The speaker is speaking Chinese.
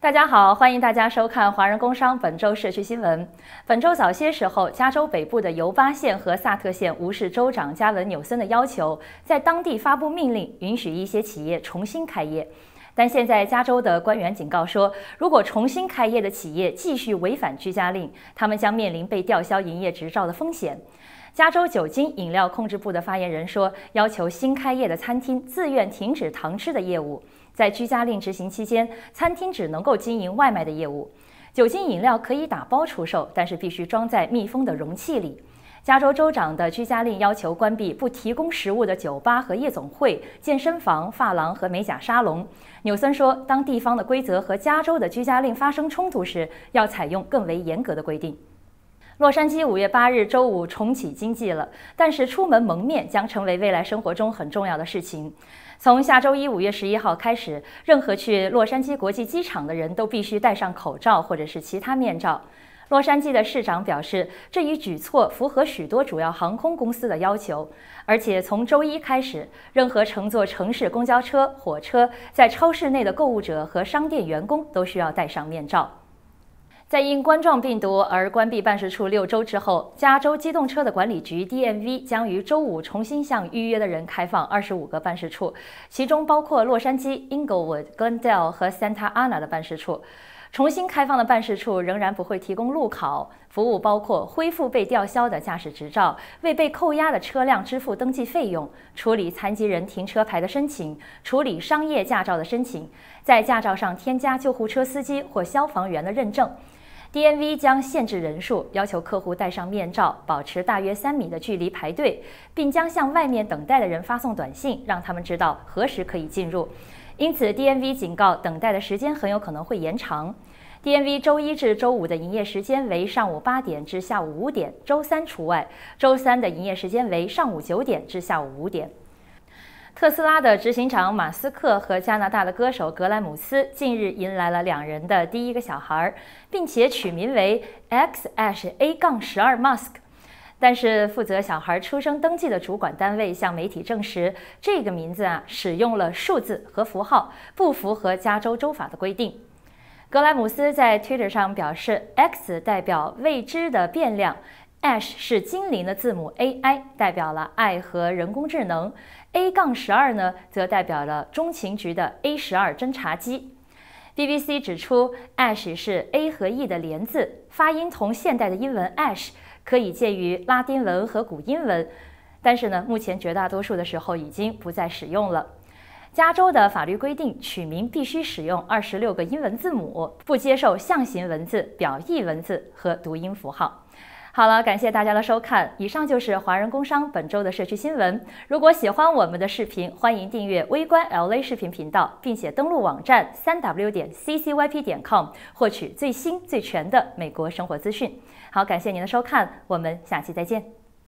大家好，欢迎大家收看《华人工商》本周社区新闻。本周早些时候，加州北部的尤巴县和萨特县无视州长加文纽森的要求，在当地发布命令，允许一些企业重新开业。但现在，加州的官员警告说，如果重新开业的企业继续违反居家令，他们将面临被吊销营业执照的风险。加州酒精饮料控制部的发言人说，要求新开业的餐厅自愿停止堂吃的业务。在居家令执行期间，餐厅只能够经营外卖的业务，酒精饮料可以打包出售，但是必须装在密封的容器里。加州州长的居家令要求关闭不提供食物的酒吧和夜总会、健身房、发廊和美甲沙龙。纽森说，当地方的规则和加州的居家令发生冲突时，要采用更为严格的规定。洛杉矶五月八日周五重启经济了，但是出门蒙面将成为未来生活中很重要的事情。从下周一五月十一号开始，任何去洛杉矶国际机场的人都必须戴上口罩或者是其他面罩。洛杉矶的市长表示，这一举措符合许多主要航空公司的要求。而且从周一开始，任何乘坐城市公交车、火车，在超市内的购物者和商店员工都需要戴上面罩。在因冠状病毒而关闭办事处六周之后，加州机动车的管理局 （DMV） 将于周五重新向预约的人开放二十五个办事处，其中包括洛杉矶、英 g 伍 n d a l e 和 Santa Ana 的办事处。重新开放的办事处仍然不会提供路考服务，包括恢复被吊销的驾驶执照、为被扣押的车辆支付登记费用、处理残疾人停车牌的申请、处理商业驾照的申请、在驾照上添加救护车司机或消防员的认证。D N V 将限制人数，要求客户戴上面罩，保持大约三米的距离排队，并将向外面等待的人发送短信，让他们知道何时可以进入。因此，D N V 警告，等待的时间很有可能会延长。D N V 周一至周五的营业时间为上午八点至下午五点，周三除外，周三的营业时间为上午九点至下午五点。特斯拉的执行长马斯克和加拿大的歌手格莱姆斯近日迎来了两人的第一个小孩，并且取名为 X H A 杠十二 Musk。但是负责小孩出生登记的主管单位向媒体证实，这个名字啊使用了数字和符号，不符合加州州法的规定。格莱姆斯在 Twitter 上表示，X 代表未知的变量。Ash 是精灵的字母，AI 代表了爱和人工智能，A 杠十二呢则代表了中情局的 A 十二侦察机。BBC 指出，Ash 是 A 和 E 的连字，发音同现代的英文 Ash，可以介于拉丁文和古英文，但是呢，目前绝大多数的时候已经不再使用了。加州的法律规定，取名必须使用二十六个英文字母，不接受象形文字、表意文字和读音符号。好了，感谢大家的收看，以上就是华人工商本周的社区新闻。如果喜欢我们的视频，欢迎订阅微观 LA 视频频道，并且登录网站 www. 点 ccyp. 点 com 获取最新最全的美国生活资讯。好，感谢您的收看，我们下期再见。